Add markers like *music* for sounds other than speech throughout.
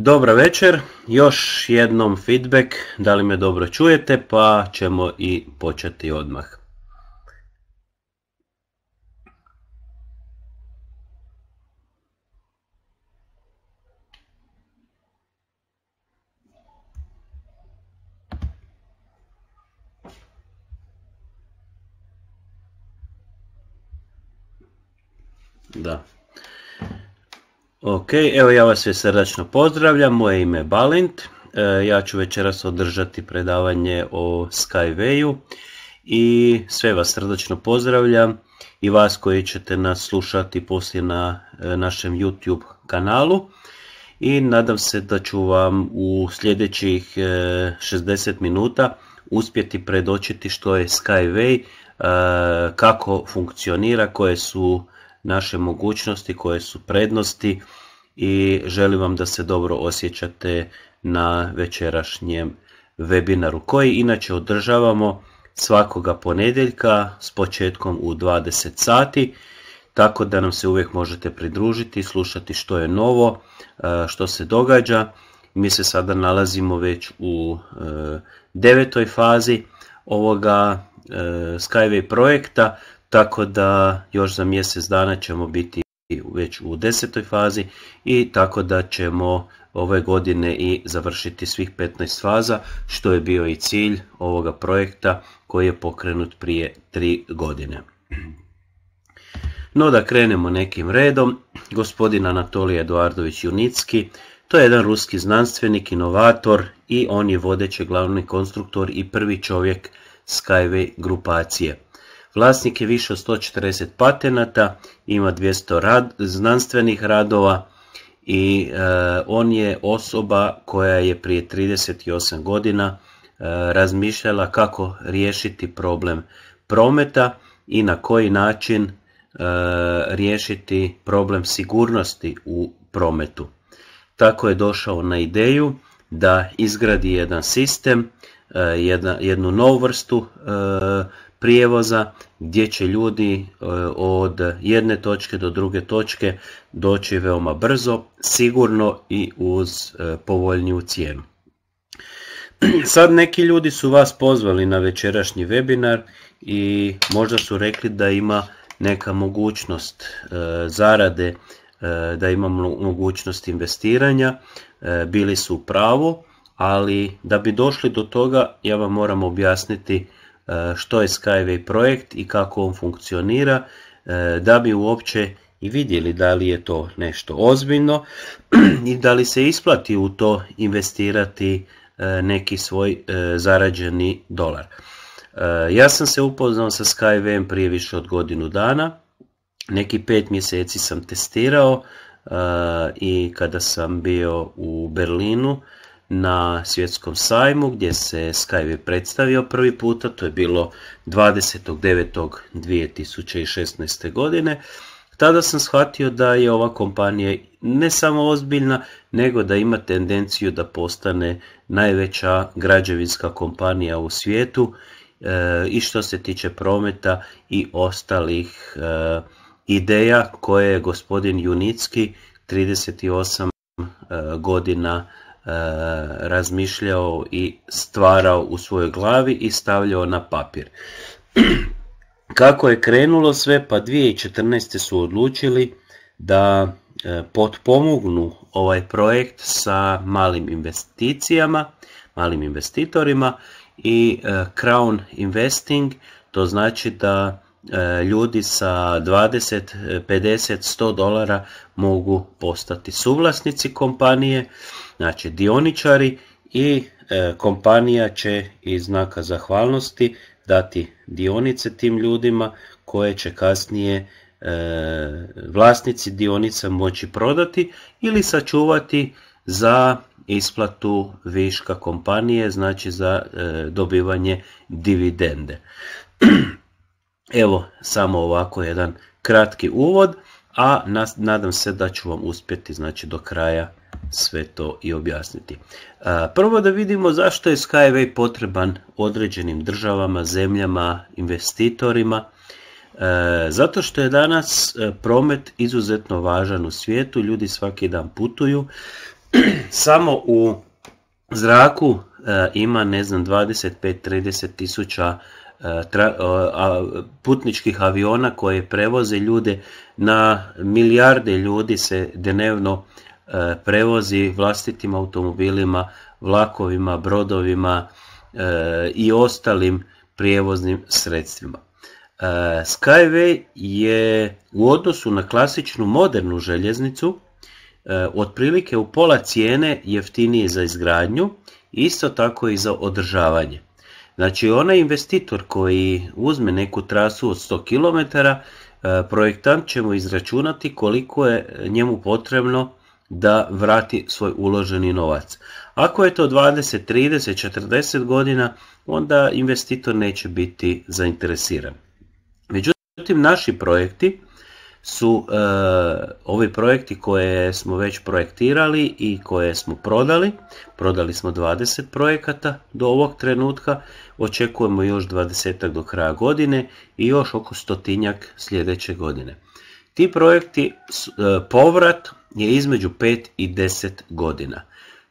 Dobra večer, još jednom feedback, da li me dobro čujete, pa ćemo i početi odmah. Da. Ok, evo ja vas sve srdačno pozdravljam, moje ime je Balint, e, ja ću večeras održati predavanje o Skywayu i sve vas srdačno pozdravljam i vas koji ćete nas slušati poslije na e, našem YouTube kanalu i nadam se da ću vam u sljedećih 60 e, minuta uspjeti predočiti što je Skyway, kako funkcionira, koje su naše mogućnosti, koje su prednosti i želim vam da se dobro osjećate na večerašnjem webinaru koji inače održavamo svakoga ponedjeljka s početkom u 20 sati tako da nam se uvijek možete pridružiti, slušati što je novo, e, što se događa. Mi se sada nalazimo već u e, devetoj fazi ovoga e, Skyway projekta, tako da još za mjesec dana ćemo biti već u desetoj fazi i tako da ćemo ove godine i završiti svih 15 faza što je bio i cilj ovoga projekta koji je pokrenut prije tri godine. No da krenemo nekim redom, gospodin Anatolij Eduardović Junicki, to je jedan ruski znanstvenik, inovator i on je vodeći glavni konstruktor i prvi čovjek Skyway grupacije. Vlasnik je više od 140 patenata, ima 200 znanstvenih radova i e, on je osoba koja je prije 38 godina e, razmišljala kako riješiti problem prometa i na koji način e, riješiti problem sigurnosti u prometu. Tako je došao na ideju da izgradi jedan sistem, jednu novu vrstu prijevoza gdje će ljudi e, od jedne točke do druge točke doći veoma brzo, sigurno i uz e, povoljniju cijenu. *clears throat* Sad neki ljudi su vas pozvali na večerašnji webinar i možda su rekli da ima neka mogućnost e, zarade, da ima mogućnost investiranja, bili su u pravu, ali da bi došli do toga ja vam moram objasniti E, što je Skyway projekt i kako on funkcionira e, da bi uopće i vidjeli da li je to nešto ozbiljno *clears throat* i da li se isplati u to investirati e, neki svoj zarađeni dolar. Ja sam se upoznao sa Skywayem prije više od godinu dana, neki pet mjeseci sam testirao i kada sam bio u Berlinu na svjetskom sajmu gdje se Skyway predstavio prvi puta, to je bilo 29.2016. godine. Tada sam shvatio da je ova kompanija ne samo ozbiljna, nego da ima tendenciju da postane najveća građevinska kompanija u svijetu e, i što se tiče prometa i ostalih e, ideja koje je gospodin Junicki 38 e, godina E, razmišljao i stvarao u svojoj glavi i stavljao na papir. *clears throat* Kako je krenulo sve, pa 2014. su odlučili da e, potpomognu ovaj projekt sa malim investicijama, malim investitorima i e, Crown Investing, to znači da ljudi sa 20, 50, 100 dolara mogu postati suvlasnici kompanije Znači, dioničari i e, kompanija će iz znaka zahvalnosti dati dionice tim ljudima koje će kasnije e, vlasnici dionica moći prodati ili sačuvati za isplatu viška kompanije, znači za e, dobivanje dividende. *clears throat* Evo samo ovako jedan kratki uvod, a nadam se da ću vam uspjeti znači do kraja sve to i objasniti. Prvo da vidimo zašto je Skyway potreban određenim državama, zemljama, investitorima. Zato što je danas promet izuzetno važan u svijetu, ljudi svaki dan putuju. *clears throat* Samo u zraku ima ne znam 25-30 tisuća putničkih aviona koje prevoze ljude na milijarde ljudi se dnevno E, prevozi vlastitim automobilima, vlakovima, brodovima e, i ostalim prijevoznim sredstvima. E, Skyway je u odnosu na klasičnu modernu željeznicu otprilike u pola cijene jeftinije za izgradnju, isto tako i za održavanje. Znači onaj investitor koji uzme neku trasu od 100 km, projektant će mu izračunati koliko je njemu potrebno da vrati svoj uloženi novac. Ako je to 20, 30, 40 godina, onda investitor neće biti zainteresiran. Međutim, naši projekti su e, ovi projekti koje smo već projektirali i koje smo prodali. Prodali smo 20 projekata do ovog trenutka, očekujemo još 20 do kraja godine i još oko stotinjak sljedeće godine. Ti projekti, e, povrat je između 5 i 10 godina.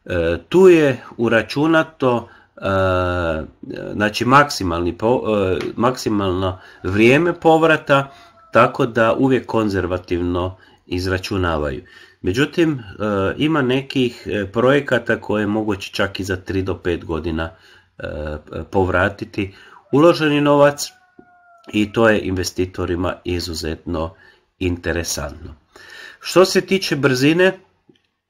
E, tu je uračunato e, znači maksimalno vrijeme povrata, tako da uvijek konzervativno izračunavaju. Međutim, ima nekih projekata koje je moguće čak i za 3 do 5 godina povratiti uloženi novac i to je investitorima izuzetno interesantno. Što se tiče brzine,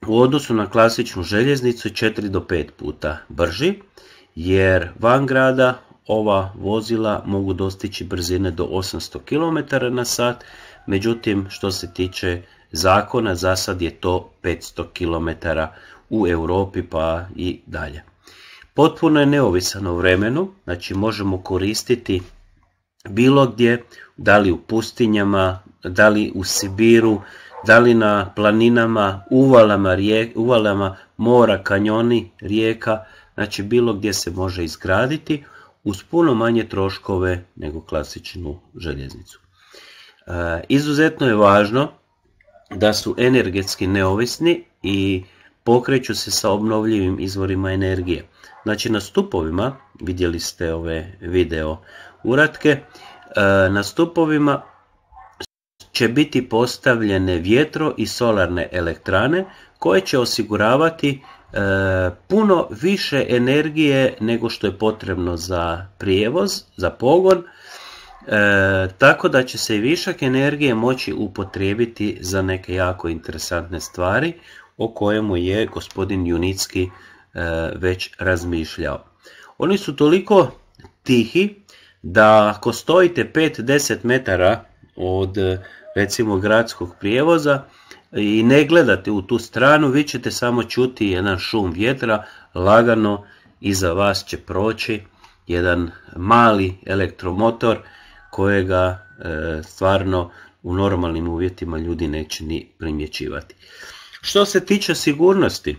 u odnosu na klasičnu željeznicu 4 do 5 puta brži, jer van grada ova vozila mogu dostići brzine do 800 km na sat, međutim što se tiče zakona za sad je to 500 km u Europi pa i dalje. Potpuno je neovisan o vremenu, znači možemo koristiti bilo gdje, da li u pustinjama, da li u Sibiru, da li na planinama, uvalama, mora, kanjoni, rijeka, znači bilo gdje se može izgraditi uz puno manje troškove nego klasičnu željeznicu. E, izuzetno je važno da su energetski neovisni i pokreću se sa obnovljivim izvorima energije. Znači na stupovima, vidjeli ste ove video uratke, e, na stupovima će biti postavljene vjetro i solarne elektrane koje će osiguravati e, puno više energije nego što je potrebno za prijevoz, za pogon, E, tako da će se i višak energije moći upotrijebiti za neke jako interesantne stvari o kojemu je gospodin Junicki e, već razmišljao. Oni su toliko tihi da ako stojite 5-10 metara od recimo gradskog prijevoza i ne gledate u tu stranu, vi ćete samo čuti jedan šum vjetra, lagano iza vas će proći jedan mali elektromotor kojega e, stvarno u normalnim uvjetima ljudi neće ni primjećivati. Što se tiče sigurnosti,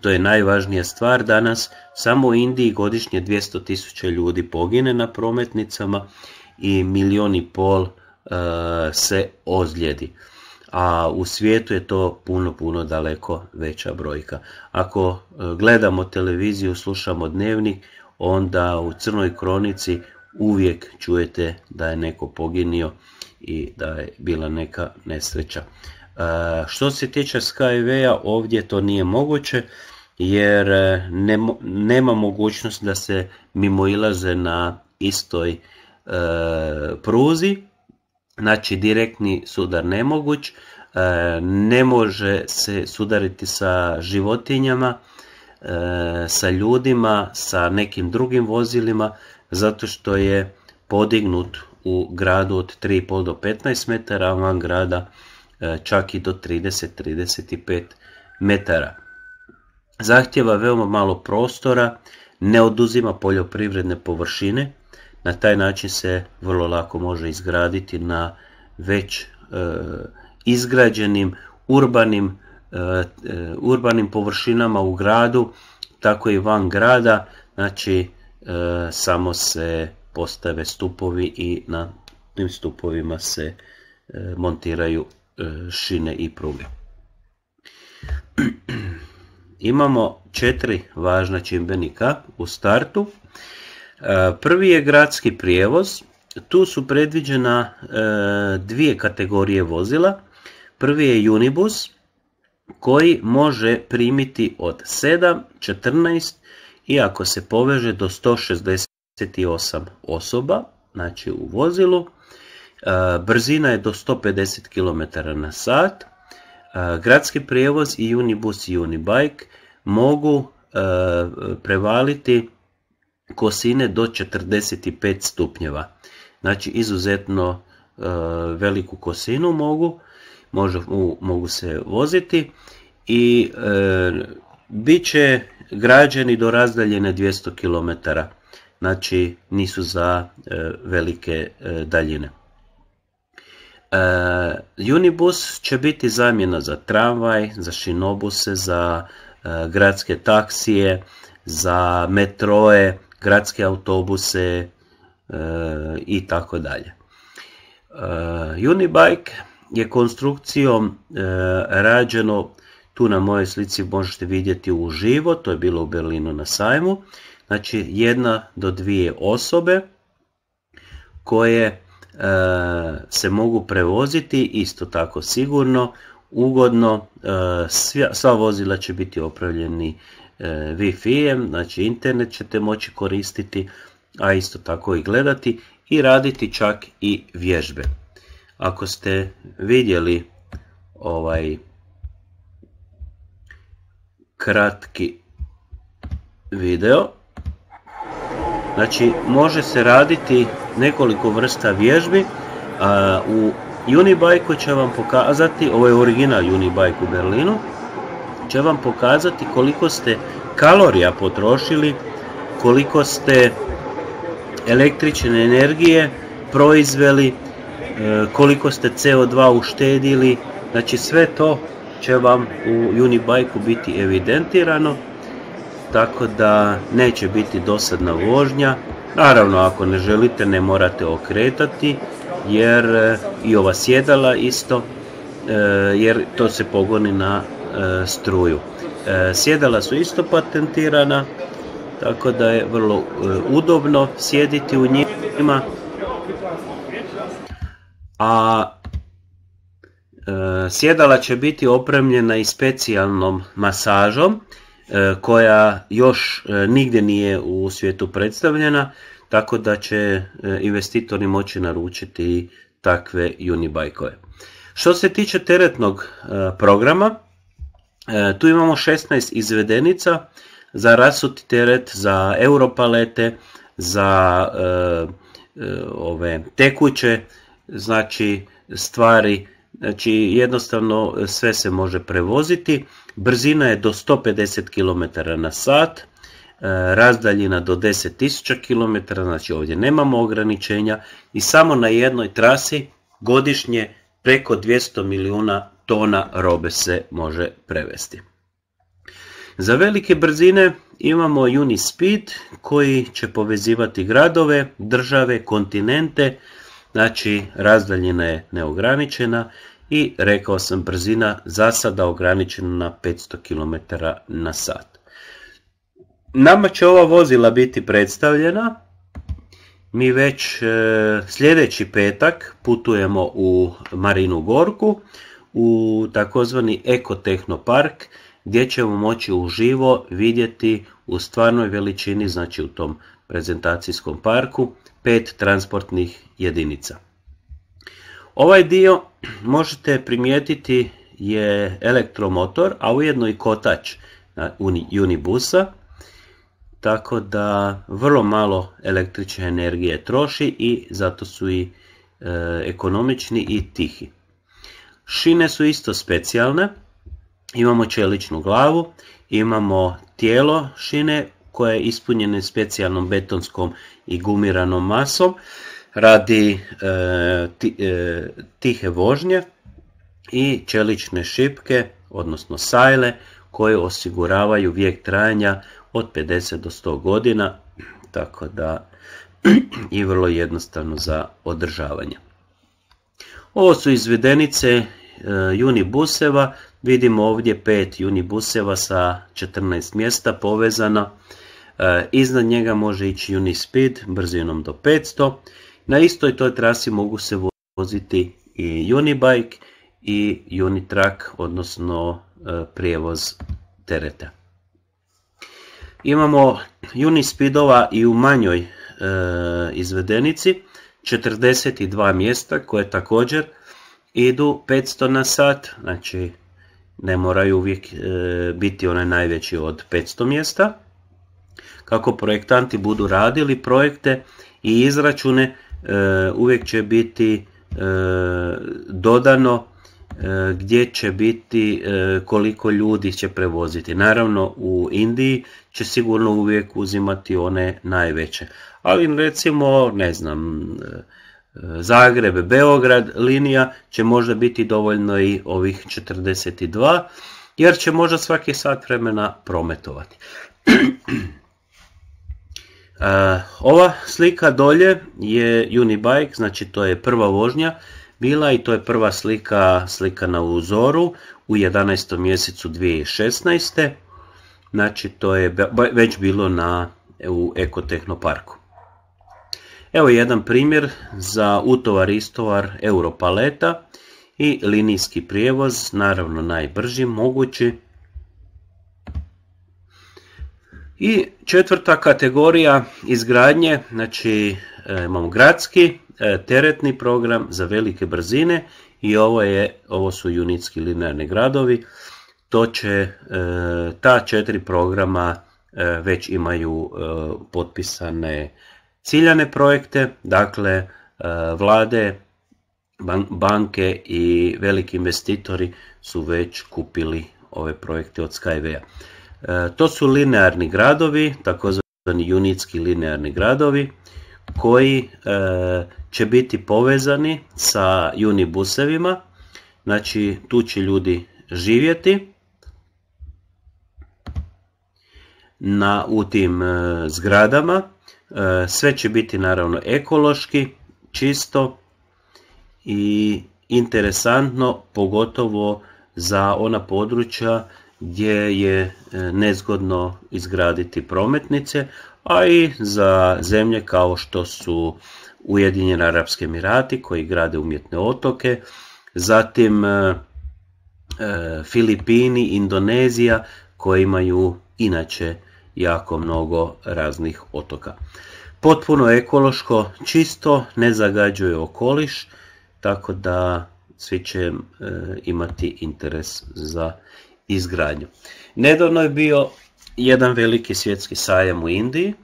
to je najvažnija stvar danas, samo u Indiji godišnje 200.000 ljudi pogine na prometnicama i milioni i pol E, se ozlijedi. A u svijetu je to puno, puno daleko veća brojka. Ako e, gledamo televiziju, slušamo dnevnik, onda u crnoj kronici uvijek čujete da je neko poginio i da je bila neka nesreća. E, što se tiče Skyway-a ovdje to nije moguće jer nema mogućnost da se mimoilaze na istoj pruzi Znači direktni sudar nemoguć, e, ne može se sudariti sa životinjama, e, sa ljudima, sa nekim drugim vozilima, zato što je podignut u gradu od 3,5 do 15 metara, a van grada e, čak i do 30-35 metara. Zahtjeva veoma malo prostora, ne oduzima poljoprivredne površine, na taj način se vrlo lako može izgraditi na već e, izgrađenim urbanim, e, e, urbanim površinama u gradu, tako i van grada, znači samo se postave stupovi i na tim stupovima se montiraju šine i pruge. *clears throat* Imamo četiri važna čimbenika u startu. E, prvi je gradski prijevoz, tu su predviđena e, dvije kategorije vozila. Prvi je Unibus koji može primiti od 7, 14 i ako se poveže do 168 osoba, znači u vozilu. E, brzina je do 150 km na sat. Gradski prijevoz i Unibus i Unibike mogu prevaliti kosine do 45 stupnjeva. Znači izuzetno e, veliku kosinu mogu, mogu se voziti i e, bit će građeni do razdaljene 200 km. Znači nisu za e, velike daljine. Unibus će biti zamjena za tramvaj, za šinobuse, za gradske taksije, za metroje, gradske autobuse e, i tako dalje. E, Unibike je konstrukcijom e, rađeno, tu na mojoj slici možete vidjeti uživo, to je bilo u Berlinu na sajmu, znači jedna do dvije osobe koje se mogu prevoziti isto tako sigurno, ugodno, sva vozila će biti opravljeni E, wi fi znači internet ćete moći koristiti, a isto tako i gledati i raditi čak i vježbe. Ako ste vidjeli ovaj kratki video, znači može se raditi nekoliko vrsta vježbi, a u Unibike će vam pokazati, ovo je original Unibike u Berlinu, će vam pokazati koliko ste kalorija potrošili, koliko ste električne energije proizveli, e, koliko ste CO2 uštedili, znači sve to će vam u Unibike-u biti evidentirano, tako da neće biti dosadna vožnja. Naravno, ako ne želite, ne morate okretati, jer e, i ova sjedala isto, e, jer to se pogoni na E, struju. E, sjedala su isto patentirana, tako da je vrlo e, udobno sjediti u njima. A sjedala će biti opremljena i specijalnom masažom koja još nigdje nije u svijetu predstavljena, tako da će investitori moći naručiti takve unibajkove. Što se tiče teretnog programa, E, tu imamo 16 izvedenica za rasuti teret, za europalete, za e, e, ove tekuće znači stvari, znači jednostavno sve se može prevoziti. Brzina je do 150 km na sat, razdaljina do 10.000 km, znači ovdje nemamo ograničenja i samo na jednoj trasi godišnje preko 200 milijuna tona robe se može prevesti. Za velike brzine imamo Unispeed koji će povezivati gradove, države, kontinente, znači razdaljina je neograničena i rekao sam brzina za sada ograničena na 500 km na sat. Nama će ova vozila biti predstavljena. Mi već e, sljedeći petak putujemo u Marinu Gorku u takozvani park, gdje ćemo moći uživo vidjeti u stvarnoj veličini, znači u tom prezentacijskom parku, pet transportnih jedinica. Ovaj dio možete primijetiti je elektromotor, a ujedno i kotač Unibusa, tako da vrlo malo električne energije troši i zato su i e, ekonomični i tihi. Šine su isto specijalne, imamo čeličnu glavu, imamo tijelo šine koje je ispunjene specijalnom betonskom i gumiranom masom radi e, e, tihe vožnje i čelične šipke, odnosno sajle, koje osiguravaju vijek trajanja od 50 do 100 godina, tako da *clears throat* i vrlo jednostavno za održavanje. Ovo su izvedenice e, unibuseva. vidimo ovdje pet unibuseva sa 14 mjesta povezana. E, iznad njega može ići Unispeed brzinom do 500. Na istoj toj trasi mogu se voziti i Unibike i Unitrack, odnosno e, prijevoz tereta. Imamo Unispeedova i u manjoj izvedenici 42 mjesta koje također idu 500 na sat, znači ne moraju uvijek e, biti one najveći od 500 mjesta. Kako projektanti budu radili projekte i izračune, e, uvijek će biti e, dodano gdje će biti koliko ljudi će prevoziti. Naravno u Indiji će sigurno uvijek uzimati one najveće. Ali recimo, ne znam, e, Zagreb, Beograd, linija će možda biti dovoljno i ovih 42, jer će možda svaki sat vremena prometovati. *clears throat* E, ova slika dolje je Unibike, znači to je prva vožnja bila i to je prva slika, slika na uzoru u 11. mjesecu 2016. Znači, to je već bilo na, e, u Ekotehnoparku. Evo jedan primjer za utovar istovar europaleta i linijski prijevoz, naravno najbrži mogući. I četvrta kategorija izgradnje, znači e, imamo gradski, e, teretni program za velike brzine i ovo, je, ovo su unitski linearni gradovi će e, ta četiri programa e, već imaju e, potpisane ciljane projekte, dakle vlade, banke i veliki investitori su već kupili ove projekte od Skyway-a. To su linearni gradovi, takozvani unitski linearni gradovi, koji će biti povezani sa unibusevima, znači tu će ljudi živjeti na, u tim e, zgradama. E, sve će biti naravno ekološki, čisto i interesantno, pogotovo za ona područja gdje je e, nezgodno izgraditi prometnice, a i za zemlje kao što su Ujedinjeni Arabski Emirati koji grade umjetne otoke, zatim Filipini, Indonezija koji imaju inače jako mnogo raznih otoka. Potpuno ekološko, čisto, ne zagađuje okoliš, tako da svi će e, imati interes za izgradnju. Nedavno je bio jedan veliki svjetski sajam u Indiji,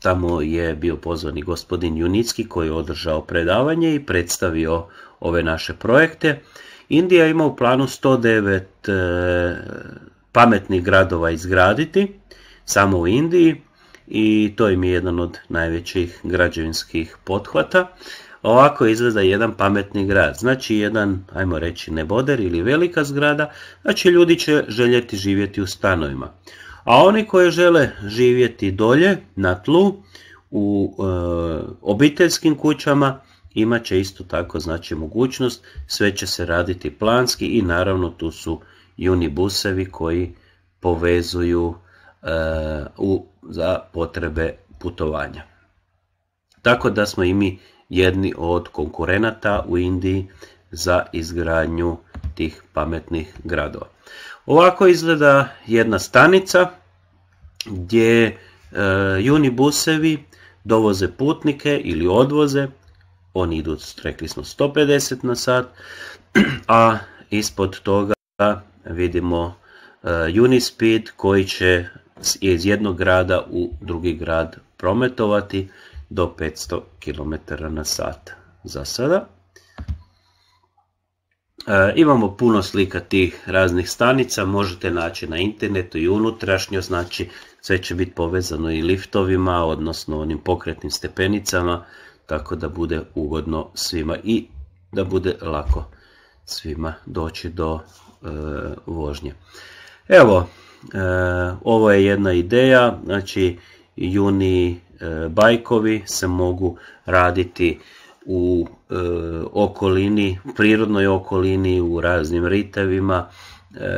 tamo je bio pozvani gospodin Junicki koji je održao predavanje i predstavio ove naše projekte. Indija ima u planu 109 e, pametnih gradova izgraditi samo u Indiji i to im je jedan od najvećih građevinskih pothvata. Ovako izgleda jedan pametni grad, znači jedan, ajmo reći, neboder ili velika zgrada, znači ljudi će željeti živjeti u stanovima. A oni koji žele živjeti dolje, na tlu, u e, obiteljskim kućama, imat će isto tako znači mogućnost, sve će se raditi planski i naravno tu su unibusevi koji povezuju za potrebe putovanja. Tako da smo i mi jedni od konkurenata u Indiji za izgradnju tih pametnih gradova. Ovako izgleda jedna stanica gdje e, unibusevi dovoze putnike ili odvoze. Oni idu, rekli smo, 150 na sat, a ispod toga vidimo e, Unispeed koji će iz jednog grada u drugi grad prometovati do 500 km na sat za sada. E, imamo puno slika tih raznih stanica, možete naći na internetu i unutrašnjo, znači sve će biti povezano i liftovima, odnosno onim pokretnim stepenicama, tako da bude ugodno svima i da bude lako svima doći do e, vožnje. Evo, E, ovo je jedna ideja, znači juni e, bajkovi se mogu raditi u e, okolini, prirodnoj okolini, u raznim ritevima,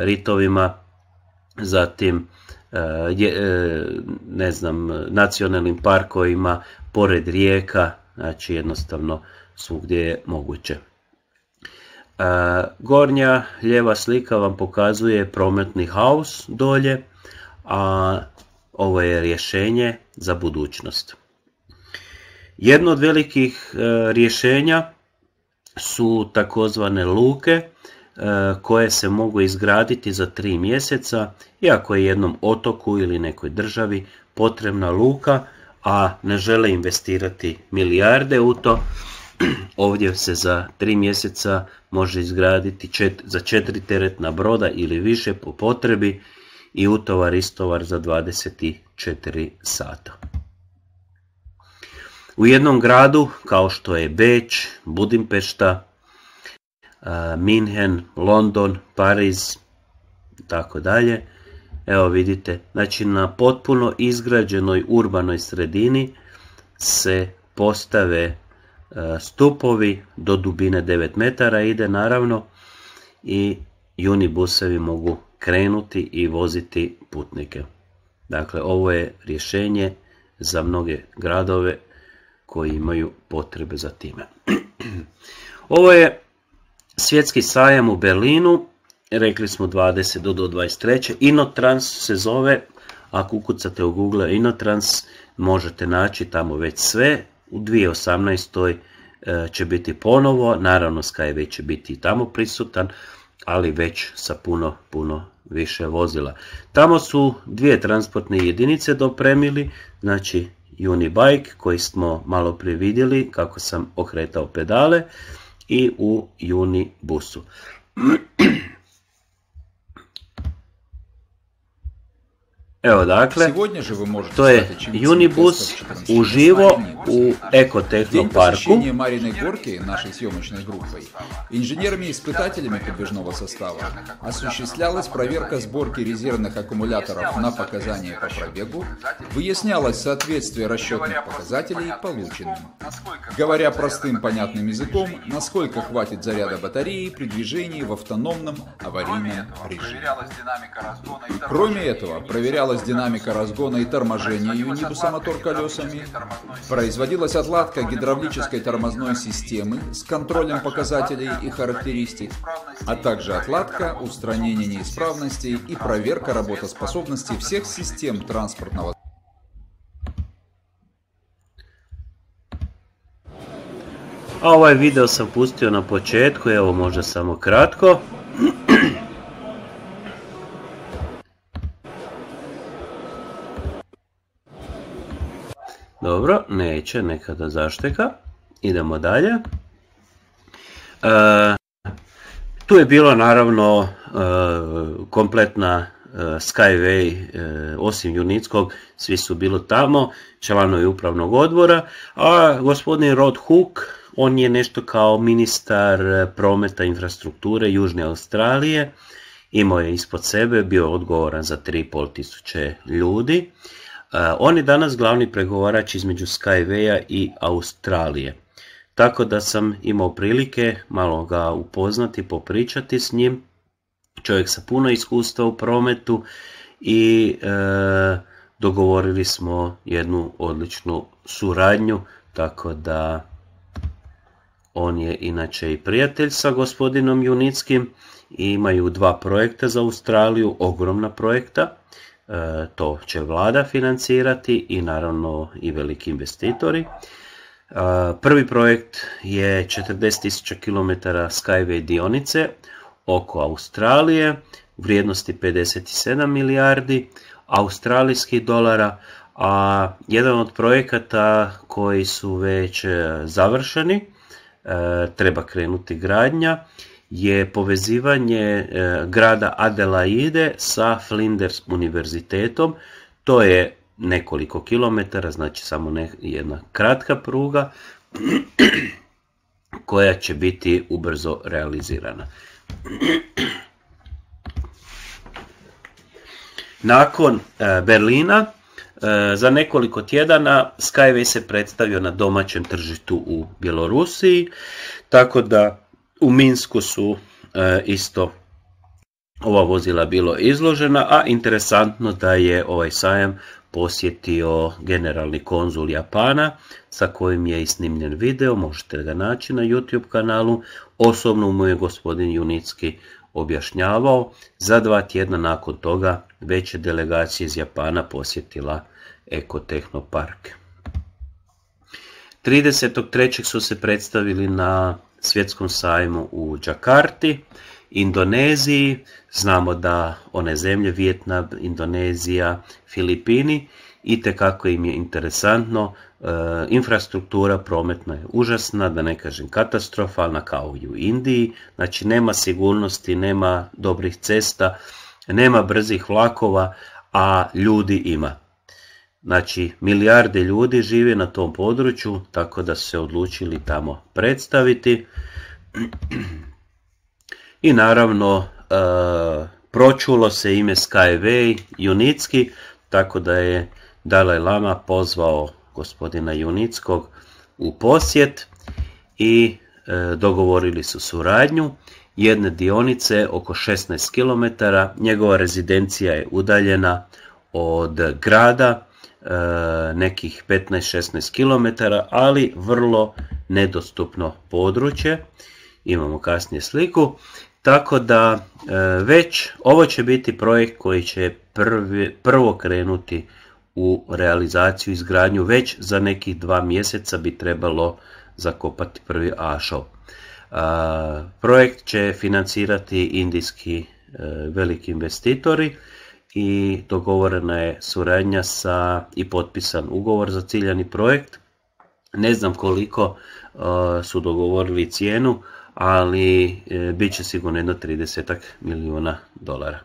ritovima, zatim ne znam, nacionalnim parkovima, pored rijeka, znači jednostavno svugdje je moguće. Gornja lijeva slika vam pokazuje prometni haus dolje, a ovo je rješenje za budućnost. Jedno od velikih e, rješenja su takozvane luke e, koje se mogu izgraditi za tri mjeseca, iako je jednom otoku ili nekoj državi potrebna luka, a ne žele investirati milijarde u to, *clears throat* Ovdje se za tri mjeseca može izgraditi za četiri teretna broda ili više po potrebi i utovar istovar za 24 sata. U jednom gradu, kao što je Beč, Budimpešta, Minhen, London, Paris, tako dalje, evo vidite, znači na potpuno izgrađenoj urbanoj sredini se postave E, stupovi do dubine 9 metara ide naravno i unibusevi mogu krenuti i voziti putnike. Dakle, ovo je rješenje za mnoge gradove koji imaju potrebe za time. *clears throat* Ovo je svjetski sajam u Berlinu, rekli smo 20 do 23. Inotrans se zove, ako ukucate u Google Inotrans možete naći tamo već sve, u 2018. E, će biti ponovo, naravno Skyway će biti i tamo prisutan, ali već sa puno, puno više vozila. Tamo su dvije transportne jedinice dopremili, znači Unibike koji smo malo prije vidjeli kako sam okretao pedale i u Unibusu. *clears throat* Evo dakle, to je Unibus uživo u Ekotehnoparku. Марины Горки, нашей съемочной группой, инженерами-испытателями подвижного состава осуществлялась проверка сборки резервных аккумуляторов на показания по пробегу, выяснялось соответствие расчетных показателей полученным. Говоря простым понятным языком, насколько хватит заряда батареи при движении в автономном аварийном режиме. Кроме этого, проверялось включалась динамика разгона и торможения юнибуса мотор колесами, производилась отладка гидравлической тормозной системы с контролем показателей и характеристик, а также отладка, устранение неисправностей и проверка работоспособности всех систем транспортного Ovaj video sam pustio na početku, evo možda samo kratko. Dobro, neće, nekada zašteka. Idemo dalje. E, tu je bilo naravno e, kompletna e, Skyway, osim Junickog, svi su bili tamo, članovi upravnog odbora, a gospodin Rod Hook, on je nešto kao ministar prometa infrastrukture Južne Australije, imao je ispod sebe, bio odgovoran za 3.500 ljudi on je danas glavni pregovarač između Skywaya i Australije. Tako da sam imao prilike malo ga upoznati, popričati s njim. Čovjek sa puno iskustva u prometu i e, dogovorili smo jednu odličnu suradnju, tako da on je inače i prijatelj sa gospodinom Junickim i imaju dva projekta za Australiju, ogromna projekta E, to će vlada financirati i naravno i veliki investitori. E, prvi projekt je 40.000 km Skyway dionice oko Australije, vrijednosti 57 milijardi australijskih dolara, a jedan od projekata koji su već e, završeni, treba krenuti gradnja, je povezivanje e, grada Adelaide sa Flinders univerzitetom. To je nekoliko kilometara, znači samo jedna kratka pruga *clears throat* koja će biti ubrzo realizirana. *clears throat* Nakon e, Berlina e, za nekoliko tjedana Skyway se predstavio na domaćem tržitu u Bjelorusiji, tako da u Minsku su e, isto ova vozila bilo izložena, a interesantno da je ovaj sajam posjetio generalni konzul Japana sa kojim je i snimljen video, možete ga naći na YouTube kanalu. Osobno mu je gospodin Junicki objašnjavao. Za dva tjedna nakon toga već je delegacija iz Japana posjetila Ekotehnopark. 33. su se predstavili na svjetskom sajmu u Đakarti, Indoneziji, znamo da one zemlje, Vjetnam, Indonezija, Filipini, i kako im je interesantno, e, infrastruktura prometna je užasna, da ne kažem katastrofalna kao i u Indiji, znači nema sigurnosti, nema dobrih cesta, nema brzih vlakova, a ljudi ima. Znači, milijarde ljudi žive na tom području, tako da se odlučili tamo predstaviti. I naravno, e, pročulo se ime Skyway Junicki, tako da je Dalaj Lama pozvao gospodina Junickog u posjet i e, dogovorili su suradnju jedne dionice oko 16 km. Njegova rezidencija je udaljena od grada E, nekih 15-16 km, ali vrlo nedostupno područje. Imamo kasnije sliku. Tako da e, već ovo će biti projekt koji će prvo krenuti u realizaciju izgradnju. Već za nekih dva mjeseca bi trebalo zakopati prvi ašov. E, projekt će financirati indijski veliki investitori i dogovorena je suradnja sa i potpisan ugovor za ciljani projekt. Ne znam koliko e, su dogovorili cijenu, ali e, bit će sigurno jedno 30 milijuna dolara.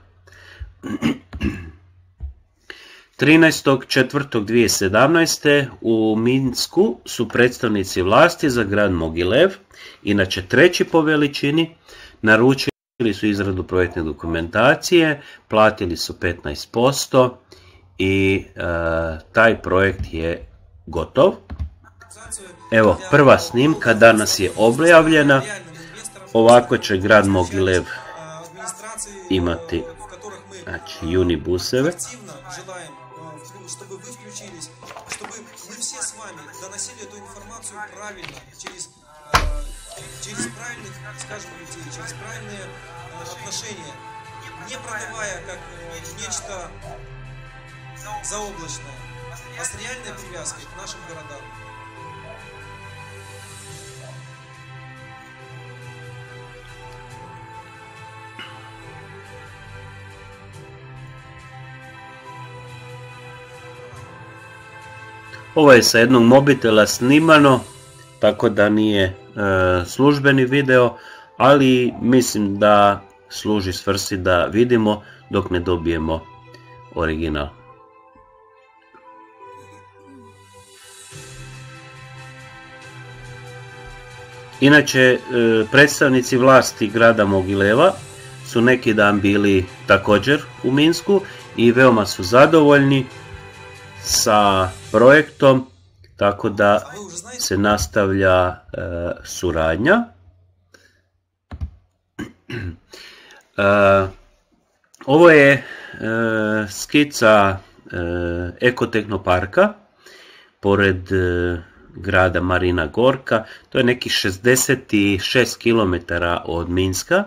13.4.2017. *clears throat* u Minsku su predstavnici vlasti za grad Mogilev, inače treći po veličini, naručili su izradu projektne dokumentacije, platili su 15% i e, taj projekt je gotov. Evo, prva snimka danas je objavljena. Ovako će grad Mogilev imati znači, junibuseve. воспринимая как э, нечто заоблачное, а с реальной привязкой к нашим городам. Ovo je sa jednog mobitela snimano, tako da nije e, službeni video, ali mislim da služi svrsi da vidimo dok ne dobijemo original. Inače, e, predstavnici vlasti grada Mogileva su neki dan bili također u Minsku i veoma su zadovoljni sa projektom, tako da se nastavlja e, suradnja. E, ovo je e, skica e, ekoteknoparka pored grada Marina Gorka. To je neki 66 km od Minska.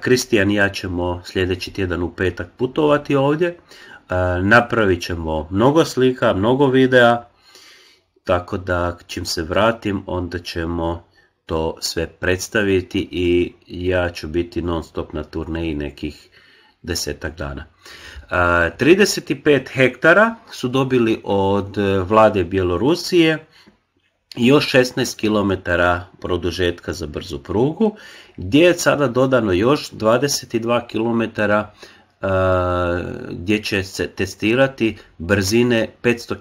Kristijan i ja ćemo sljedeći tjedan u petak putovati ovdje. Napravit ćemo mnogo slika, mnogo videa. Tako da čim se vratim onda ćemo to sve predstaviti i ja ću biti non stop na turneji nekih desetak dana. 35 e, hektara su dobili od e, vlade Bjelorusije i još 16 km produžetka za brzu prugu, gdje je sada dodano još 22 km e, gdje će se testirati brzine 500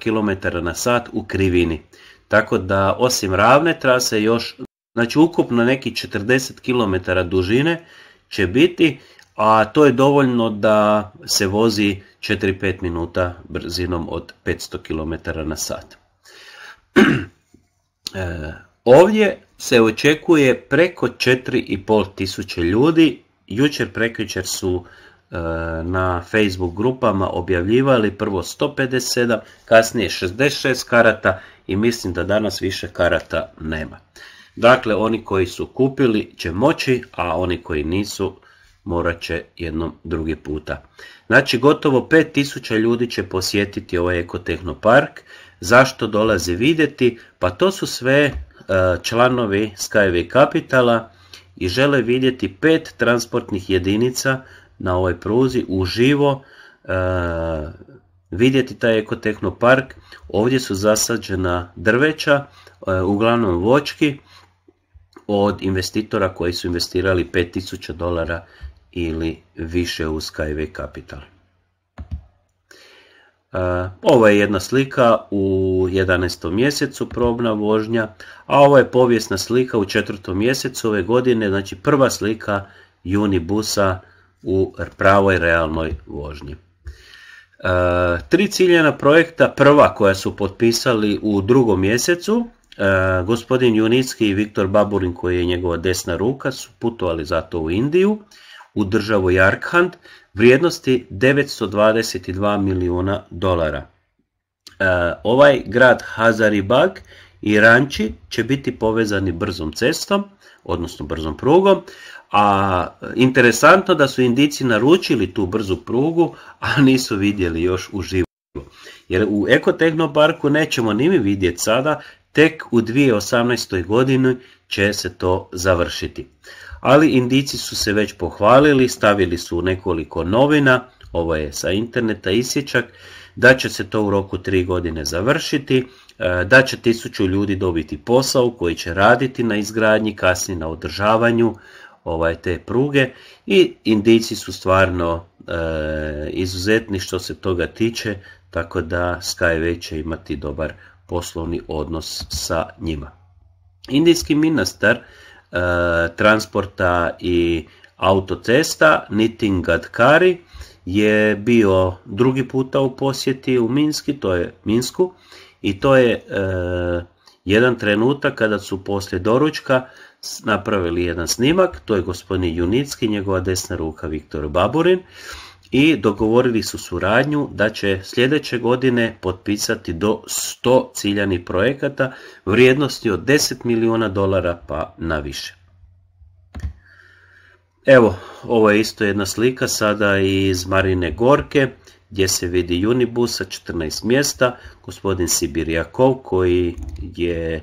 km na sat u krivini. Tako da osim ravne trase još Znači ukupno neki 40 km dužine će biti, a to je dovoljno da se vozi 4-5 minuta brzinom od 500 km na sat. *clears throat* E, ovdje se očekuje preko 4,5 tisuće ljudi. Jučer, prekjučer su e, na Facebook grupama objavljivali prvo 157, kasnije 66 karata i mislim da danas više karata nema. Dakle, oni koji su kupili će moći, a oni koji nisu morat će jednom drugi puta. Znači, gotovo 5000 ljudi će posjetiti ovaj ekotehnopark. Zašto dolazi vidjeti? Pa to su sve e, članovi Skyway Capitala i žele vidjeti pet transportnih jedinica na ovoj pruzi uživo e, vidjeti taj ekotehnopark. Ovdje su zasađena drveća, e, uglavnom vočki od investitora koji su investirali 5000 dolara ili više u Skyway Capital. Ovo je jedna slika u 11. mjesecu probna vožnja, a ovo je povijesna slika u 4. mjesecu ove godine, znači prva slika Unibusa u pravoj realnoj vožnji. Tri ciljena projekta, prva koja su potpisali u drugom mjesecu, E, gospodin Junicki i Viktor Baburin koji je njegova desna ruka su putovali zato u Indiju, u državu Jarkhand, vrijednosti 922 milijuna dolara. E, ovaj grad Hazaribag i Ranči će biti povezani brzom cestom, odnosno brzom prugom, a interesantno da su indici naručili tu brzu prugu, a nisu vidjeli još u životu, Jer u Ekotehnoparku nećemo ni mi vidjeti sada Tek u 2018. godini će se to završiti. Ali indici su se već pohvalili, stavili su nekoliko novina, ovo je sa interneta isječak, da će se to u roku 3 godine završiti, e, da će tisuću ljudi dobiti posao koji će raditi na izgradnji, kasnije na održavanju ovaj, te pruge i indici su stvarno e, izuzetni što se toga tiče, tako da Skyway će imati dobar poslovni odnos sa njima. Indijski ministar e, transporta i autocesta Nitin Gadkari je bio drugi puta u posjeti u Minski, to je Minsku i to je e, jedan trenutak kada su poslije doručka napravili jedan snimak, to je gospodin Junicki, njegova desna ruka Viktor Baburin i dogovorili su suradnju da će sljedeće godine potpisati do 100 ciljanih projekata vrijednosti od 10 milijuna dolara pa na više. Evo, ovo je isto jedna slika sada iz Marine Gorke gdje se vidi Unibus sa 14 mjesta, gospodin Sibirijakov koji je e,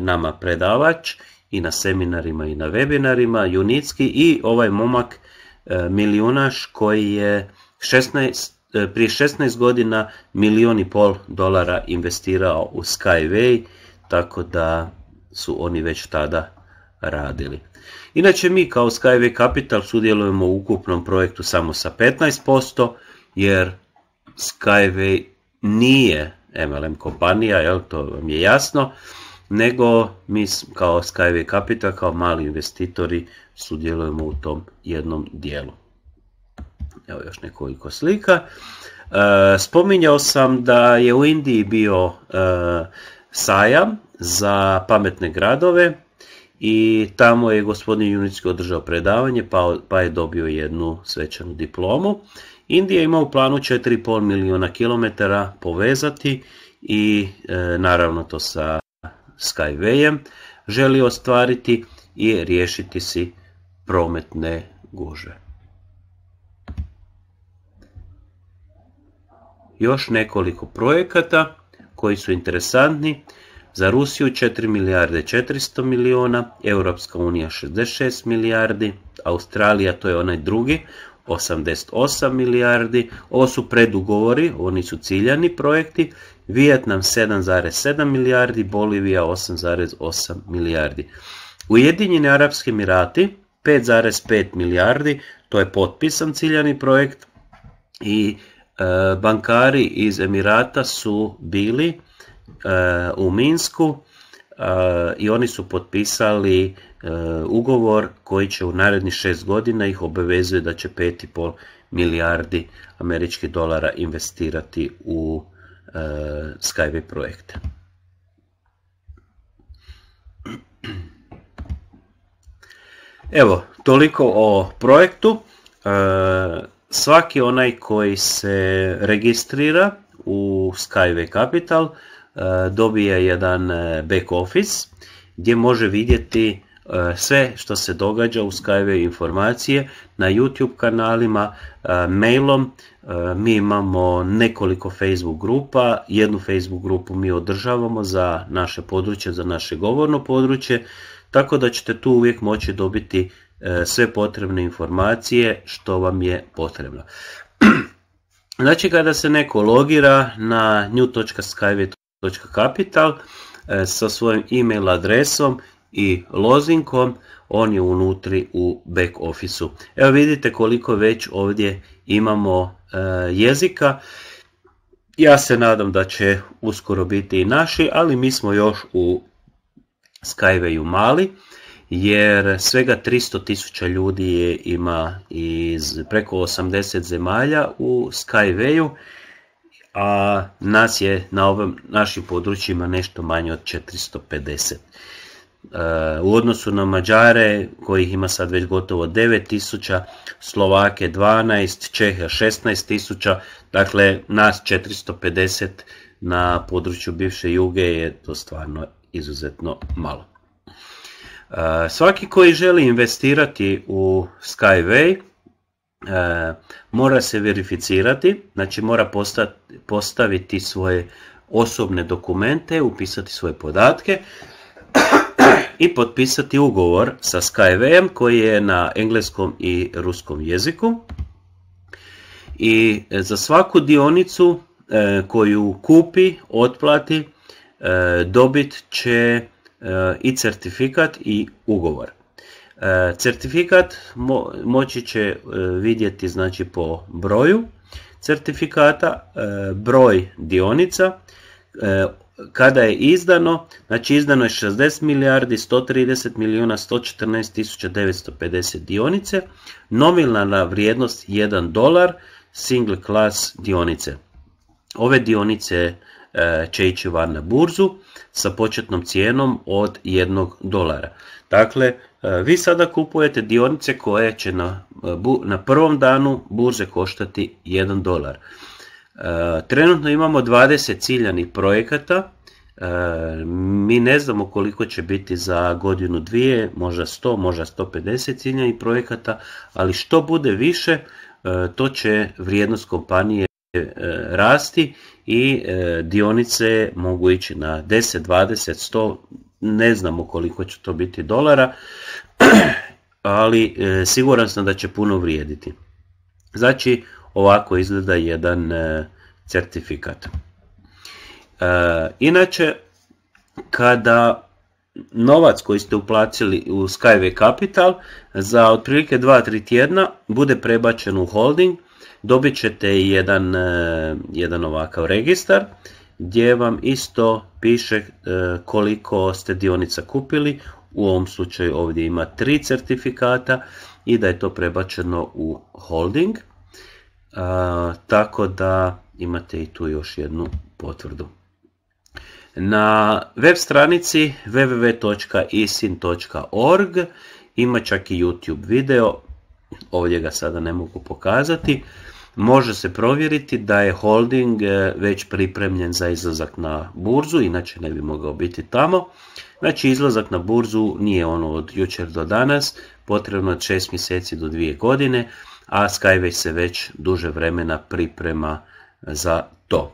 nama predavač i na seminarima i na webinarima, Junicki i ovaj momak E, milijunaš koji je 16, e, prije 16 godina milijun i pol dolara investirao u Skyway, tako da su oni već tada radili. Inače mi kao Skyway Capital sudjelujemo u ukupnom projektu samo sa 15%, jer Skyway nije MLM kompanija, jel, to vam je jasno, nego mi kao Skyway Capital, kao mali investitori, sudjelujemo u tom jednom dijelu. Evo još nekoliko slika. E, spominjao sam da je u Indiji bio e, sajam za pametne gradove i tamo je gospodin Junicki održao predavanje pa, pa, je dobio jednu svećanu diplomu. Indija ima u planu 4,5 milijuna kilometara povezati i e, naravno to sa Skywayem želi ostvariti i riješiti si prometne gužve. Još nekoliko projekata koji su interesantni. Za Rusiju 4 milijarde 400 milijuna, Europska unija 66 milijardi, Australija to je onaj drugi 88 milijardi, ovo su predugovori, oni su ciljani projekti, Vijetnam 7,7 milijardi, Bolivija 8,8 milijardi. Ujedinjeni Arapski Emirati 5,5 milijardi, to je potpisan ciljani projekt i e, bankari iz Emirata su bili e, u Minsku e, i oni su potpisali ugovor koji će u narednih šest godina ih obavezuje da će 5,5 milijardi američkih dolara investirati u Skyway projekte. Evo, toliko o projektu. E, svaki onaj koji se registrira u Skyway Capital e, dobija jedan e, back office gdje može vidjeti sve što se događa u Skyway informacije na YouTube kanalima, mailom. Mi imamo nekoliko Facebook grupa, jednu Facebook grupu mi održavamo za naše područje, za naše govorno područje tako da ćete tu uvijek moći dobiti e, sve potrebne informacije što vam je potrebno. *clears throat* Znači kada se neko logira na new.skyway.capital e, sa svojim email adresom i lozinkom, on je unutri u back officeu. Evo vidite koliko već ovdje imamo e, jezika. Ja se nadam da će uskoro biti i naši, ali mi smo još u Skyway u Mali, jer svega 300 tisuća ljudi je, ima iz preko 80 zemalja u Skywayu, a nas je na ovim našim područjima nešto manje od 450. Uh, u odnosu na Mađare, kojih ima sad već gotovo tisuća, Slovake 12, Čeha 16000, dakle nas 450 na području bivše Juge je to stvarno izuzetno malo. E, svaki koji želi investirati u Skyway e, mora se verificirati, znači mora postaviti svoje osobne dokumente, upisati svoje podatke i potpisati ugovor sa Skywayem koji je na engleskom i ruskom jeziku. I za svaku dionicu e, koju kupi, otplati, E, dobit će e, i certifikat i ugovor. E, certifikat moći će vidjeti znači po broju certifikata, broj dionica, kada je izdano, znači izdano je 60 milijardi 130 milijuna 114 950 dionice, nominalna vrijednost 1 dolar, single class dionice. Ove dionice E, će ići van na burzu sa početnom cijenom od 1 dolara. Dakle, e, vi sada kupujete dionice koje će na, e, prvom danu burze koštati 1 dolar. Trenutno imamo 20 ciljanih projekata, mi ne znamo koliko će biti za godinu dvije, možda 100, možda 150 ciljanih projekata, ali što bude više, to će vrijednost kompanije rasti i e, dionice mogu ići na 10, 20, 100, ne znamo koliko će to biti dolara, *clears throat* ali e, siguran sam da će puno vrijediti. Znači ovako izgleda jedan e, certifikat. E, inače, kada novac koji ste uplatili u Skyway Capital za otprilike 2-3 tjedna bude prebačen u holding, dobit ćete jedan, e, jedan ovakav registar gdje vam isto piše e, koliko ste dionica kupili, u ovom slučaju ovdje ima tri certifikata i da je to prebačeno u holding, e, tako da imate i tu još jednu potvrdu. Na web stranici www.isin.org ima čak i YouTube video, ovdje ga sada ne mogu pokazati, može se provjeriti da je holding e, već pripremljen za izlazak na burzu, inače ne bi mogao biti tamo. Znači izlazak na burzu nije ono od jučer do danas, potrebno je 6 mjeseci do 2 godine, a Skyway se već duže vremena priprema za to.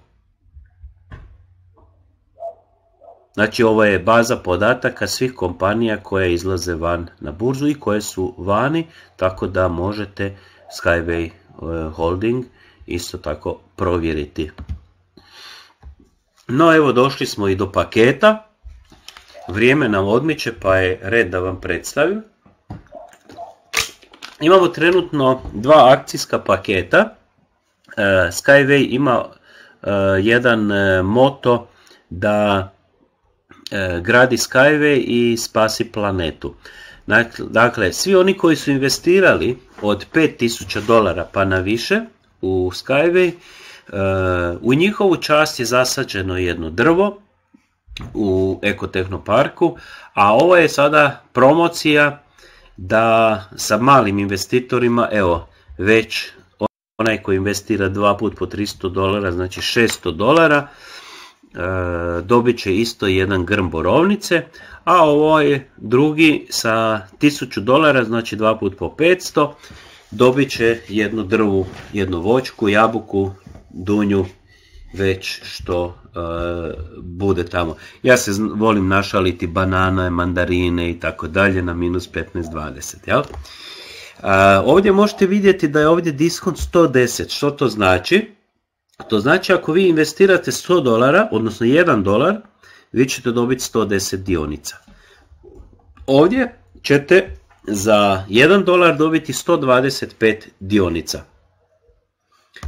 Znači ovo je baza podataka svih kompanija koje izlaze van na burzu i koje su vani, tako da možete Skyway eh, Holding isto tako provjeriti. No evo došli smo i do paketa. Vrijeme nam odmiče pa je red da vam predstavim. Imamo trenutno dva akcijska paketa. Eh, Skyway ima eh, jedan moto da E, gradi Skyway i spasi planetu. Dakle, svi oni koji su investirali od 5000 dolara pa na više u Skyway, e, u njihovu čast je zasađeno jedno drvo u Ekotehnoparku, a ovo je sada promocija da sa malim investitorima, evo, već onaj koji investira dva put po 300 dolara, znači 600 dolara, E, dobit će isto jedan grm borovnice, a ovaj drugi sa 1000 dolara, znači 2 put po 500, dobit će jednu drvu, jednu voćku, jabuku, dunju, već što e, bude tamo. Ja se volim našaliti banana, mandarine i tako dalje na minus 15-20. E, ovdje možete vidjeti da je ovdje diskont 110. Što to znači? To znači ako vi investirate 100 dolara, odnosno 1 dolar, vi ćete dobiti 110 dionica. Ovdje ćete za 1 dolar dobiti 125 dionica.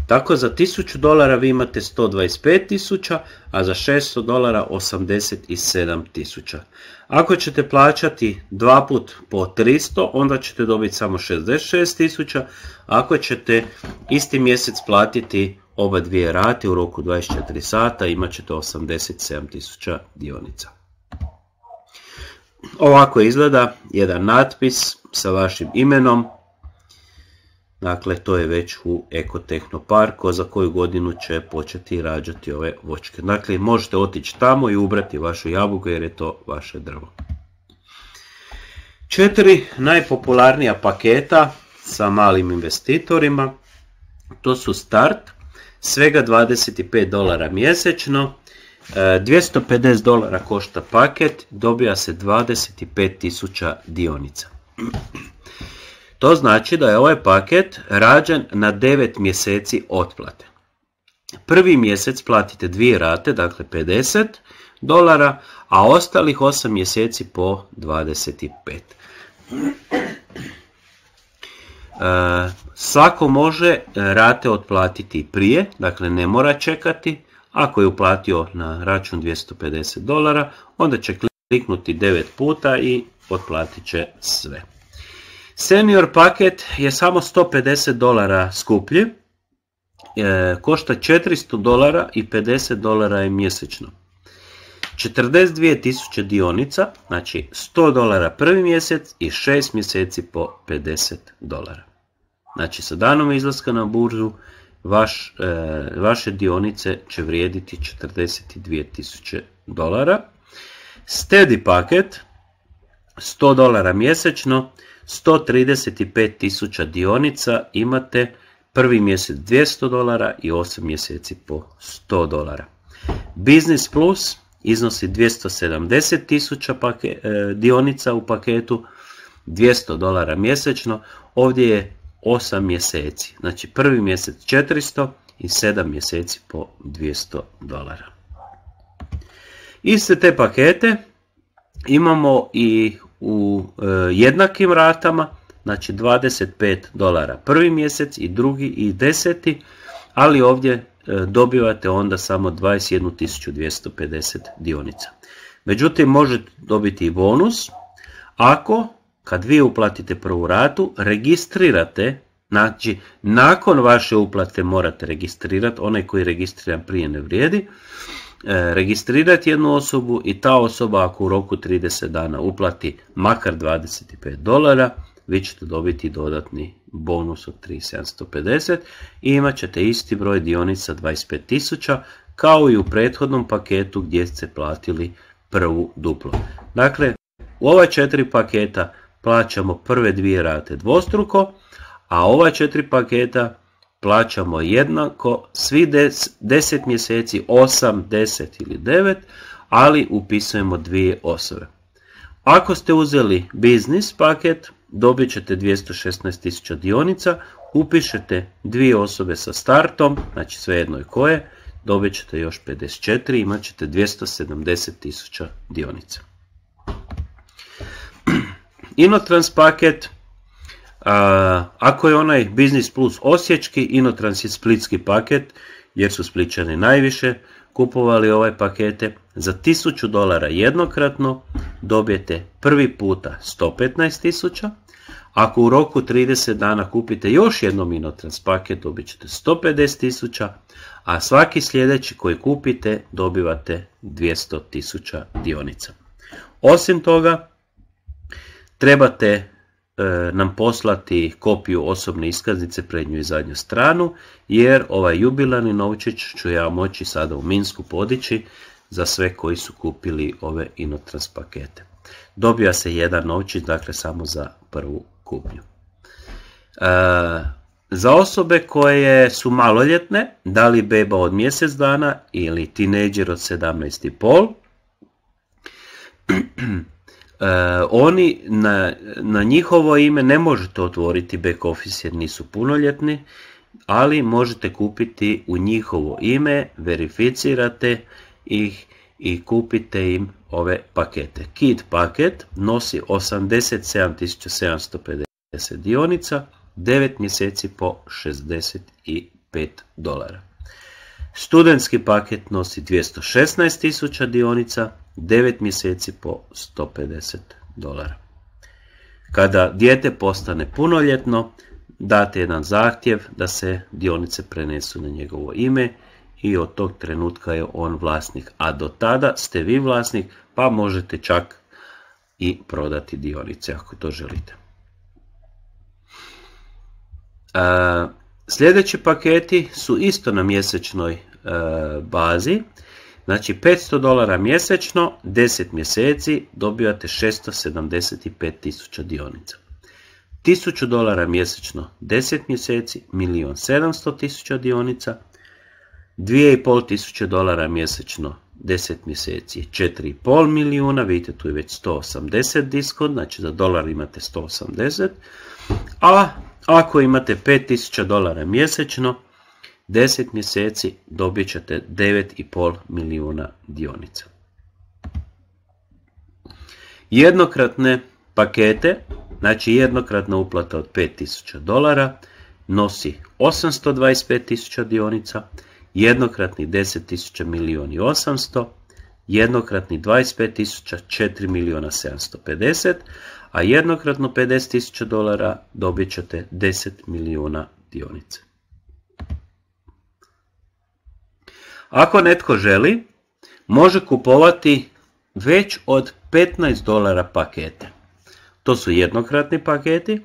Tako za 1000 dolara vi imate 125 tisuća, a za 600 dolara 87 tisuća. Ako ćete plaćati 2 put po 300, onda ćete dobiti samo 66 tisuća. Ako ćete isti mjesec platiti oba dvije rate u roku 24 sata imat ćete 87.000 dionica. Ovako izgleda jedan natpis sa vašim imenom. Dakle, to je već u parko za koju godinu će početi rađati ove vočke. Dakle, možete otići tamo i ubrati vašu jabuku jer je to vaše drvo. Četiri najpopularnija paketa sa malim investitorima. To su start, svega 25 dolara mjesečno, 250 e, dolara košta paket, dobija se 25.000 dionica. To znači da je ovaj paket rađen na 9 mjeseci otplate. Prvi mjesec platite dvije rate, dakle 50 dolara, a ostalih 8 mjeseci po 25. Svako može e, rate otplatiti prije, dakle ne mora čekati. Ako je uplatio na račun 250 dolara, onda će kliknuti 9 puta i otplatit će sve. Senior paket je samo 150 dolara skuplji, e, košta 400 dolara i 50 dolara je mjesečno. 42.000 dionica, znači 100 dolara prvi mjesec i 6 mjeseci po 50 dolara. Znači sa danom izlaska na burzu vaš, e, vaše dionice će vrijediti 42.000 dolara. Steady paket 100 dolara mjesečno, 135.000 dionica imate prvi mjesec 200 dolara i 8 mjeseci po 100 dolara. Business Plus iznosi 270.000 pake, e, dionica u paketu, 200 dolara mjesečno. Ovdje je 8 mjeseci. Znači prvi mjesec 400 i 7 mjeseci po 200 dolara. Iste te pakete imamo i u e, jednakim ratama, znači 25 dolara prvi mjesec i drugi i deseti, ali ovdje e, dobivate onda samo 21.250 dionica. Međutim, možete dobiti i bonus ako kad vi uplatite prvu ratu, registrirate, znači nakon vaše uplate morate registrirati, onaj koji je registriran prije ne vrijedi, e, registrirati jednu osobu i ta osoba ako u roku 30 dana uplati makar 25 dolara, vi ćete dobiti dodatni bonus od 3750 i imat ćete isti broj dionica 25.000 kao i u prethodnom paketu gdje ste platili prvu duplo. Dakle, u ova četiri paketa plaćamo prve dvije rate dvostruko, a ova četiri paketa plaćamo jednako svi 10 mjeseci, 8, 10 ili 9, ali upisujemo dvije osobe. Ako ste uzeli biznis paket, dobit ćete 216.000 dionica, upišete dvije osobe sa startom, znači jedno i koje, dobit ćete još 54, imat ćete 270.000 dionica. Inotrans paket, ako je onaj Biznis Plus osječki, Inotrans je splitski paket, jer su spličani najviše kupovali ove ovaj pakete. Za 1000 dolara jednokratno dobijete prvi puta 115.000 tisuća, ako u roku 30 dana kupite još jednom Inotrans paket, dobit ćete 150 a svaki sljedeći koji kupite dobivate 200 dionica. Osim toga, Trebate e, nam poslati kopiju osobne iskaznice prednju i zadnju stranu, jer ovaj jubilani novčić ću ja moći sada u Minsku podići za sve koji su kupili ove Inotrans pakete. Dobija se jedan novčić, dakle samo za prvu kupnju. E, za osobe koje su maloljetne, da li beba od mjesec dana ili tineđer od 17,5, *clears throat* E, oni na, na njihovo ime ne možete otvoriti back office jer nisu punoljetni, ali možete kupiti u njihovo ime, verificirate ih i kupite im ove pakete. Kid paket nosi 87.750 dionica, 9 mjeseci po 65 dolara. Studentski paket nosi 216.000 dionica, 9 mjeseci po 150 dolara. Kada dijete postane punoljetno, date jedan zahtjev da se dionice prenesu na njegovo ime i od tog trenutka je on vlasnik, a do tada ste vi vlasnik pa možete čak i prodati dionice ako to želite. Sljedeći paketi su isto na mjesečnoj e, bazi. Znači 500 dolara mjesečno, 10 mjeseci dobivate 675.000 dionica. 1000 dolara mjesečno, 10 mjeseci, 1.700.000 tisuća dionica. 2.500 dolara mjesečno, 10 mjeseci, 4,5 milijuna, vidite tu je već 180 diskont, znači za dolar imate 180, a ako imate 5000 dolara mjesečno, 10 mjeseci dobit ćete 9,5 milijuna dionica. Jednokratne pakete, znači jednokratna uplata od 5000 dolara, nosi 825.000 dionica, jednokratni 10.000 milijun 800, jednokratni 25.000 4 750, a jednokratno 50.000 dolara dobit ćete 10 milijuna dionice. Ako netko želi, može kupovati već od 15 dolara pakete. To su jednokratni paketi.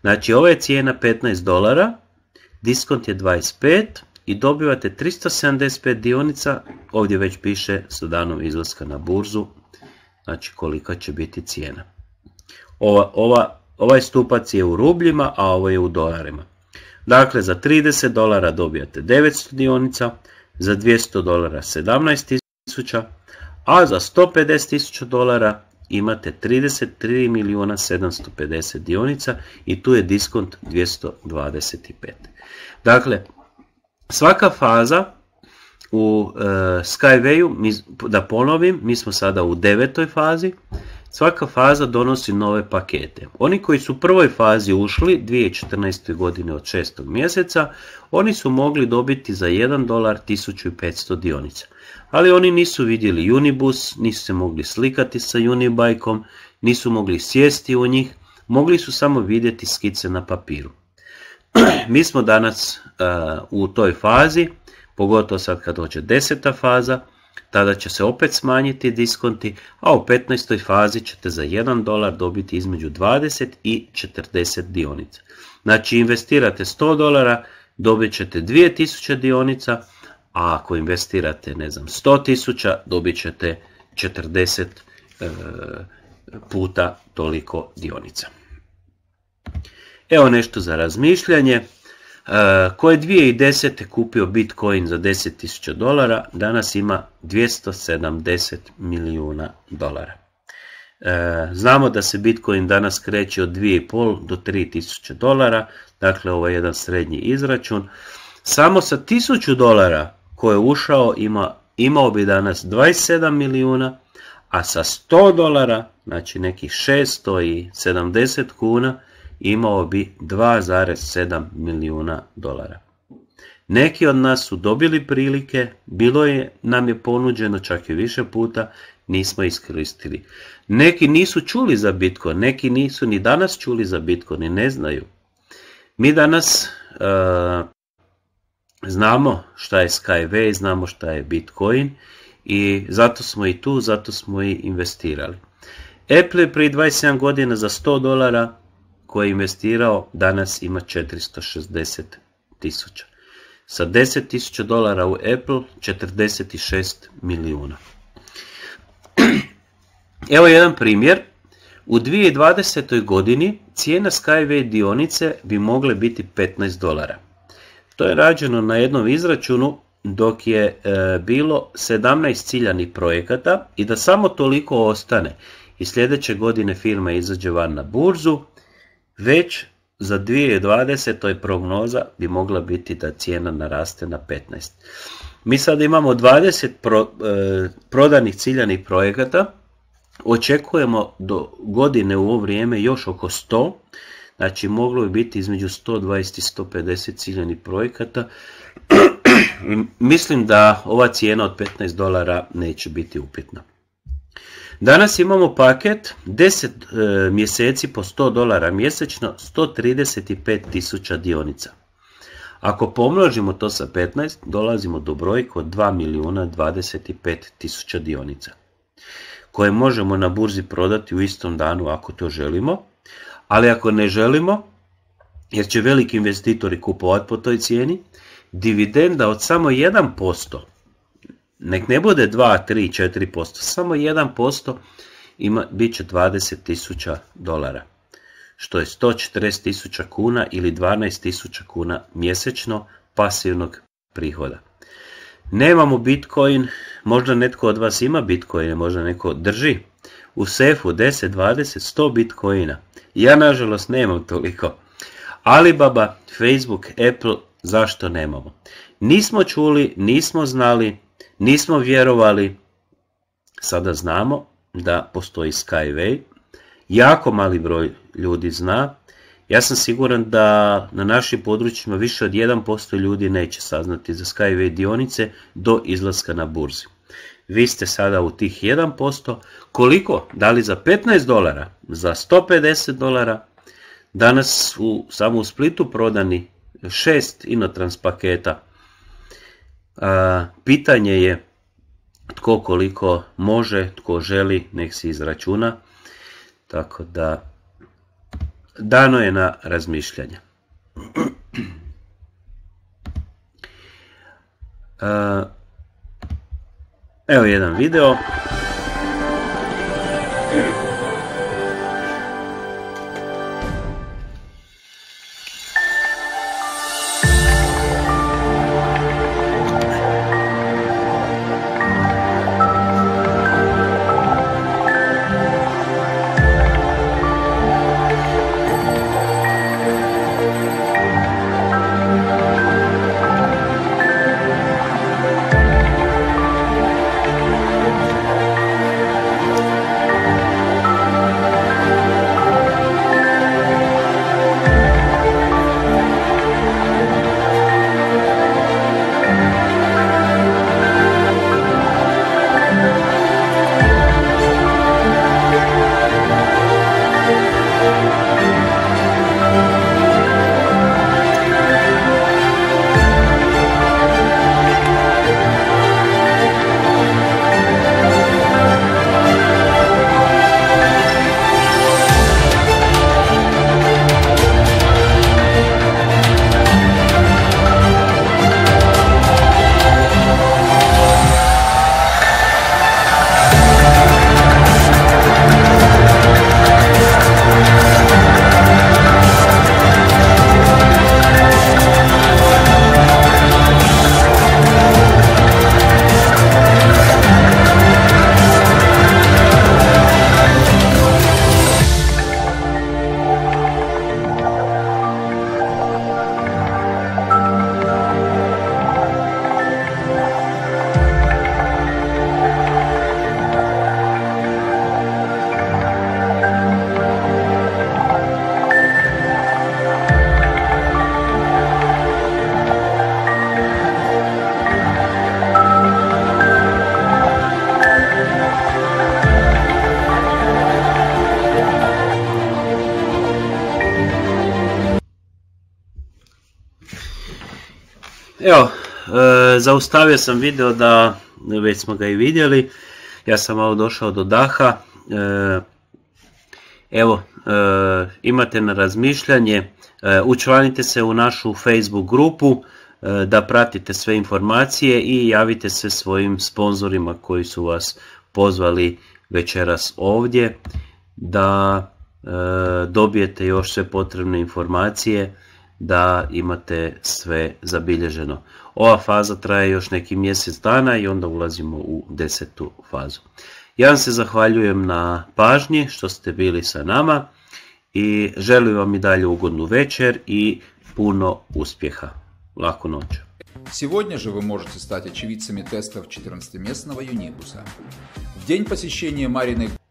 Znači, ova je cijena 15 dolara, diskont je 25, i dobivate 375 dionica, ovdje već piše sa danom izlaska na burzu, znači kolika će biti cijena. Ova, ova, ovaj stupac je u rubljima, a ovo ovaj je u dolarima. Dakle, za 30 dolara dobijate 900 dionica, za 200 dolara 17 tisuća, a za 150 tisuća dolara imate 33 milijuna 750 dionica i tu je diskont 225. Dakle, Svaka faza u e, Skywayu, da ponovim, mi smo sada u devetoj fazi, svaka faza donosi nove pakete. Oni koji su u prvoj fazi ušli 2014. godine od 6. mjeseca, oni su mogli dobiti za 1 dolar 1500 dionica. Ali oni nisu vidjeli Unibus, nisu se mogli slikati sa Unibajkom, nisu mogli sjesti u njih, mogli su samo vidjeti skice na papiru. *clears throat* mi smo danas e, u toj fazi, pogotovo sad kad dođe deseta faza, tada će se opet smanjiti diskonti, a u 15. fazi ćete za 1 dolar dobiti između 20 i 40 dionica. Znači investirate 100 dolara, dobit ćete 2000 dionica, a ako investirate ne 100 tisuća, dobit ćete 40 e, puta toliko dionica. Evo nešto za razmišljanje. E, ko je 2010. kupio Bitcoin za 10.000 dolara, danas ima 270 milijuna dolara. E, znamo da se Bitcoin danas kreće od 2.5 do 3.000 dolara, dakle ovo je jedan srednji izračun. Samo sa 1000 dolara koje je ušao ima, imao bi danas 27 milijuna, a sa 100 dolara, znači nekih 670 kuna, imao bi 2,7 milijuna dolara. Neki od nas su dobili prilike, bilo je nam je ponuđeno čak i više puta, nismo iskoristili. Neki nisu čuli za Bitcoin, neki nisu ni danas čuli za Bitcoin i ne znaju. Mi danas e, znamo šta je Skyway, znamo šta je Bitcoin i zato smo i tu, zato smo i investirali. Apple je prije 27 godina za 100 dolara koji je investirao danas ima 460 tisuća. Sa 10 tisuća dolara u Apple 46 milijuna. *clears throat* Evo jedan primjer. U 2020. godini cijena Skyway dionice bi mogle biti 15 dolara. To je rađeno na jednom izračunu dok je e, bilo 17 ciljanih projekata i da samo toliko ostane i sljedeće godine firma izađe van na burzu već za 2020. prognoza bi mogla biti da cijena naraste na 15. Mi sad imamo 20 e, prodanih ciljanih projekata, očekujemo do godine u ovo vrijeme još oko 100, znači moglo bi biti između 120 i 150 ciljanih projekata. *clears throat* Mislim da ova cijena od 15 dolara neće biti upitna. Danas imamo paket 10 e, mjeseci po 100 dolara mjesečno 135 tisuća dionica. Ako pomnožimo to sa 15, dolazimo do brojka od 2 milijuna 25 tisuća dionica koje možemo na burzi prodati u istom danu ako to želimo, ali ako ne želimo, jer će veliki investitori kupovati po toj cijeni, dividenda od samo 1% Nek ne bude 2, 3, 4%, samo 1% ima, bit će 20.000 dolara, što je 140.000 kuna ili 12.000 kuna mjesečno pasivnog prihoda. Nemamo Bitcoin, možda netko od vas ima Bitcoin, možda neko drži u sefu 10, 20, 100 Bitcoina. Ja nažalost nemam toliko. Alibaba, Facebook, Apple, zašto nemamo? Nismo čuli, nismo znali, Nismo vjerovali, sada znamo da postoji Skyway. Jako mali broj ljudi zna. Ja sam siguran da na našim područjima više od 1% ljudi neće saznati za Skyway dionice do izlaska na burzi. Vi ste sada u tih 1%. Koliko? Da li za 15 dolara? Za 150 dolara? Danas u samo u Splitu prodani 6 inotrans paketa Pitanje je tko koliko može, tko želi, nek se izračuna. Tako da dano je na razmišljanje. Evo jedan video. zaustavio sam video da, već smo ga i vidjeli, ja sam malo došao do daha, e, evo, e, imate na razmišljanje, e, učlanite se u našu Facebook grupu, da pratite sve informacije i javite se svojim sponzorima koji su vas pozvali večeras ovdje da dobijete još sve potrebne informacije da imate sve zabilježeno. Ova faza traje još neki mjesec dana i onda ulazimo u desetu fazu. Ja vam se zahvaljujem na pažnji što ste bili sa nama i želim vam i dalje ugodnu večer i puno uspjeha. Laku noć. Сегодня же вы можете стать очевидцами тестов 14-местного Юнибуса. В день посещения Мариной